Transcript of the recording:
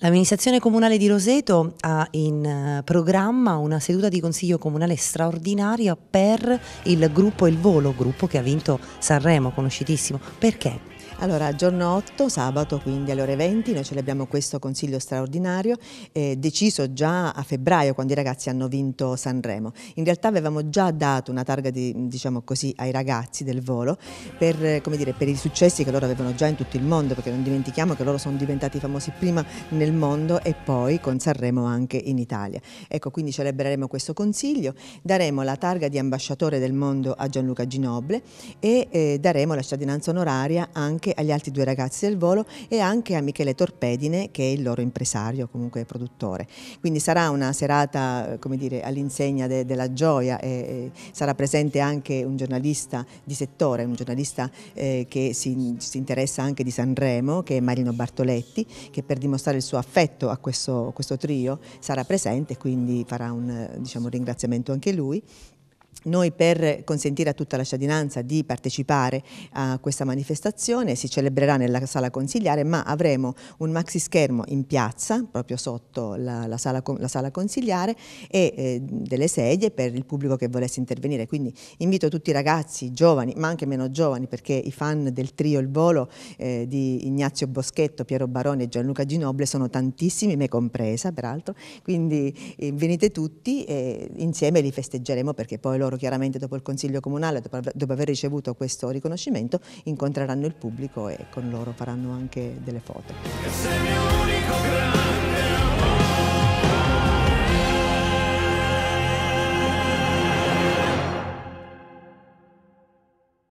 L'amministrazione comunale di Roseto ha in eh, programma una seduta di consiglio comunale straordinaria per il gruppo Il Volo, gruppo che ha vinto Sanremo, conoscitissimo. Perché? Allora, giorno 8, sabato, quindi alle ore 20, noi celebriamo questo consiglio straordinario, eh, deciso già a febbraio, quando i ragazzi hanno vinto Sanremo. In realtà avevamo già dato una targa, di, diciamo così, ai ragazzi del volo per, eh, dire, per, i successi che loro avevano già in tutto il mondo, perché non dimentichiamo che loro sono diventati famosi prima nel mondo e poi con Sanremo anche in Italia. Ecco, quindi celebreremo questo consiglio, daremo la targa di ambasciatore del mondo a Gianluca Ginoble e eh, daremo la cittadinanza onoraria anche anche agli altri due ragazzi del volo e anche a Michele Torpedine che è il loro impresario, comunque produttore. Quindi sarà una serata all'insegna de della gioia e, sarà presente anche un giornalista di settore, un giornalista eh, che si, si, interessa anche di Sanremo, che è Marino Bartoletti, che per dimostrare il suo affetto a questo, questo trio sarà presente, e quindi farà un diciamo, ringraziamento anche lui. Noi per consentire a tutta la cittadinanza di partecipare a questa manifestazione si celebrerà nella sala consigliare ma avremo un maxi schermo in piazza proprio sotto la, la, sala, la sala, consigliare e eh, delle sedie per il pubblico che volesse intervenire. Quindi invito tutti i ragazzi, giovani ma anche meno giovani perché i fan del trio Il Volo eh, di Ignazio Boschetto, Piero Baroni e Gianluca Ginoble sono tantissimi, me compresa peraltro, quindi eh, venite tutti e insieme li festeggeremo perché poi loro loro chiaramente dopo il Consiglio Comunale, dopo, dopo aver ricevuto questo riconoscimento, incontreranno il pubblico e con loro faranno anche delle foto.